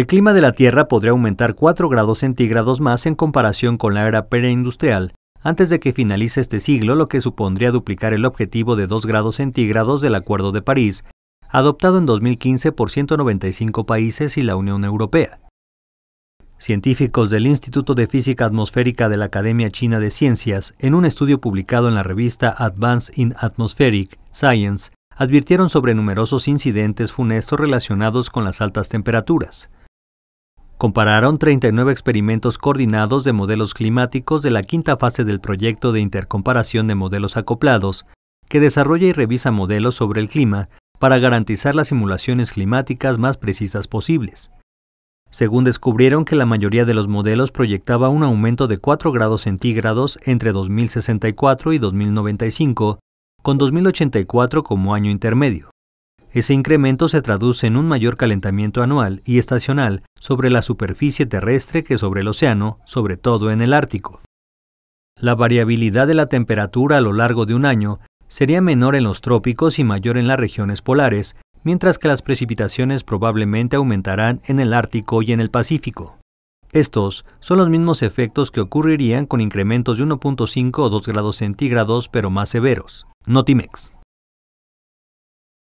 El clima de la Tierra podría aumentar 4 grados centígrados más en comparación con la era preindustrial antes de que finalice este siglo, lo que supondría duplicar el objetivo de 2 grados centígrados del Acuerdo de París, adoptado en 2015 por 195 países y la Unión Europea. Científicos del Instituto de Física Atmosférica de la Academia China de Ciencias, en un estudio publicado en la revista Advanced in Atmospheric Science, advirtieron sobre numerosos incidentes funestos relacionados con las altas temperaturas compararon 39 experimentos coordinados de modelos climáticos de la quinta fase del proyecto de intercomparación de modelos acoplados, que desarrolla y revisa modelos sobre el clima para garantizar las simulaciones climáticas más precisas posibles. Según descubrieron que la mayoría de los modelos proyectaba un aumento de 4 grados centígrados entre 2064 y 2095, con 2084 como año intermedio. Ese incremento se traduce en un mayor calentamiento anual y estacional sobre la superficie terrestre que sobre el océano, sobre todo en el Ártico. La variabilidad de la temperatura a lo largo de un año sería menor en los trópicos y mayor en las regiones polares, mientras que las precipitaciones probablemente aumentarán en el Ártico y en el Pacífico. Estos son los mismos efectos que ocurrirían con incrementos de 1.5 o 2 grados centígrados pero más severos. Notimex.